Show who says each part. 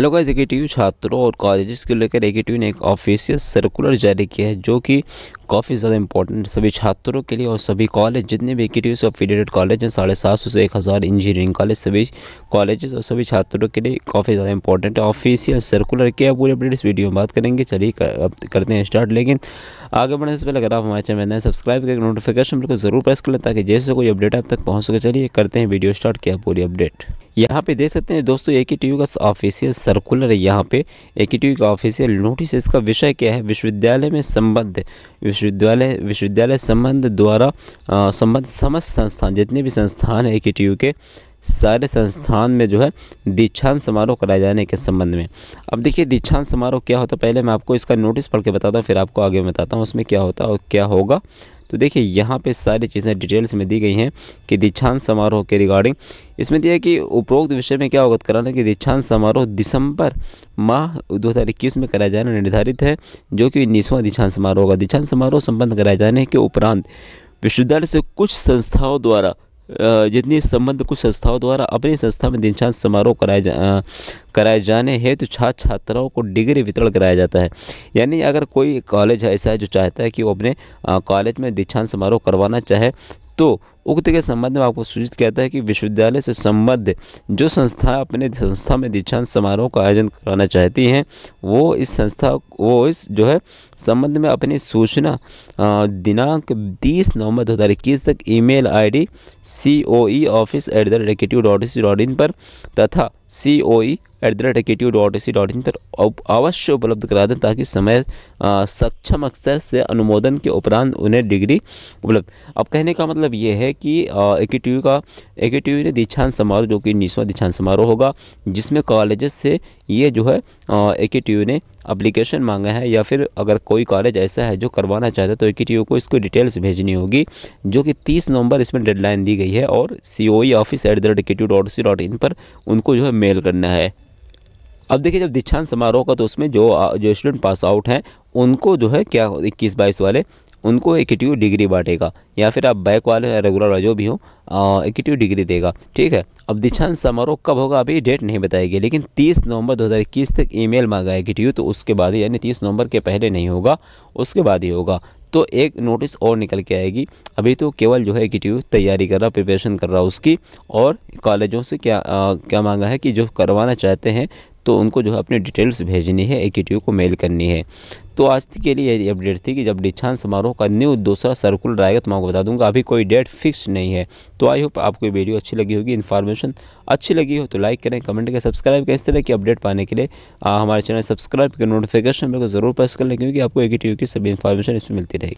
Speaker 1: hello guys छात्रों और colleges को लेकर एकेटीयू ने एक ऑफिशियल सर्कुलर जारी किया है जो कि काफ़ी ज़्यादा इंपॉर्टेंट सभी छात्रों के लिए और सभी कॉलेज जितने भी एकेटीयू से अफिलेटेड कॉलेज हैं साढ़े सात सौ से एक हज़ार इंजीनियरिंग कॉलेज सभी कॉलेजेस और सभी छात्रों के लिए काफ़ी ज़्यादा इंपॉर्टेंट है ऑफिशियल सर्कुलर किया पूरी अपडेट इस वीडियो में बात करेंगे चलिए करते हैं स्टार्ट लेकिन आगे बढ़ने से पहले अगर आप हमारे चैनल नए सब्सक्राइब करके नोटिफिकेशन बिल्कुल ज़रूर प्रेस कर लें ताकि जैसे कोई अपडेट आप तक पहुँच सके चलिए करते हैं वीडियो स्टार्ट किया पूरी अपडेट यहाँ पे देख सकते हैं दोस्तों ए का ऑफिशियल सर्कुलर है यहाँ पे ए का ऑफिशियल नोटिस इसका विषय क्या है विश्वविद्यालय में संबद्ध विश्वविद्यालय विश्वविद्यालय संबंध द्वारा संबद्ध समस्त संस्थान जितने भी संस्थान है ए के सारे संस्थान में जो है दीक्षांत समारोह कराए जाने के संबंध में अब देखिए दीक्षांत समारोह क्या होता है पहले मैं आपको इसका नोटिस पढ़ के बताता हूँ फिर आपको आगे बताता हूँ उसमें क्या होता है और क्या होगा तो देखिए यहाँ पे सारी चीज़ें डिटेल्स में दी गई हैं कि दीक्षांत समारोह के रिगार्डिंग इसमें दिया है कि उपरोक्त विषय में क्या अवगत कराना कि दीक्षांत समारोह दिसंबर माह दो हज़ार इक्कीस में कराया जाना निर्धारित है जो कि उन्नीसवां दीक्षांत समारोह होगा दीक्षांत समारोह संपन्न कराए जाने के उपरांत विश्वविद्यालय से कुछ संस्थाओं द्वारा जितनी संबंध कुछ संस्थाओं द्वारा अपनी संस्था में दीक्षांत समारोह कराए जा कराए जाने हेतु तो छात्र छात्राओं को डिग्री वितरण कराया जाता है यानी अगर कोई कॉलेज ऐसा है जो चाहता है कि वो अपने कॉलेज में दीक्षांत समारोह करवाना चाहे तो उक्त के संबंध में आपको सूचित कहता है कि विश्वविद्यालय से संबद्ध जो संस्था अपने संस्था में दीक्षांत समारोह का आयोजन कराना चाहती हैं वो इस संस्था वो इस जो है संबंध में अपनी सूचना दिनांक 30 नवंबर इक्कीस तक email ID C O E office at the rate active dot C dot in पर तथा C O E at the rate active dot C dot in पर अवश्य उपलब्ध करा दें ताकि समय सक्षम अक्सर से अनुमोदन के उपरांत उन्हें डिग्री उपलब्ध अब कहने का मतलब ये है है कि एकेटीयू का एकेटीयू ने दीक्षांत समारोह जो कि उन्नीसवां दीक्षांत समारोह होगा जिसमें कॉलेजेस से ये जो है एकेटीयू ने अप्लीकेशन मांगा है या फिर अगर कोई कॉलेज ऐसा है जो करवाना चाहता है तो एकेटीयू को इसको डिटेल्स भेजनी होगी जो कि तीस नवंबर इसमें डेडलाइन दी गई है और C O E office at the rate AKTU dot C dot in पर उनको जो है मेल करना है अब देखिए जब दीक्षांत समारोह का तो उसमें जो जो स्टूडेंट पास आउट हैं उनको जो है क्या इक्कीस बाईस वाले उनको इक्वटिव डिग्री बांटेगा या फिर आप बैक वाले रेगुलर वाले जो भी हो इक्वटिव डिग्री देगा ठीक है अब दीक्षांत समारोह कब होगा अभी डेट नहीं बताएगी लेकिन 30 नवंबर 2021 तक ईमेल मांगा है इक्वटिव तो उसके बाद ही यानी 30 नवंबर के पहले नहीं होगा उसके बाद ही होगा तो एक नोटिस और निकल के आएगी अभी तो केवल जो है एग्जीक्यूटिव तैयारी कर रहा प्रिपरेशन कर रहा उसकी और कॉलेजों से क्या आ, क्या मांगा है कि जो करवाना चाहते हैं तो उनको जो है अपनी डिटेल्स भेजनी है एक्यूटिव को मेल करनी है तो आज के लिए यही अपडेट थी कि जब दीक्षांत समारोह का न्यू दूसरा सर्कुलर आएगा तो मैं आपको बता दूंगा अभी कोई डेट फिक्स नहीं है तो आई होप आपको ये वीडियो अच्छी लगी होगी इन्फॉर्मेशन अच्छी लगी हो तो लाइक करें कमेंट करें सब्सक्राइब करें इस तरह की अपडेट पाने के लिए आ, हमारे चैनल सब्सक्राइब करें नोटिफिकेशन मेरे को जरूर प्रेस कर लें क्योंकि आपको एक्यूटिव की सभी इन्फॉर्मेशन इसमें मिलती रहेगी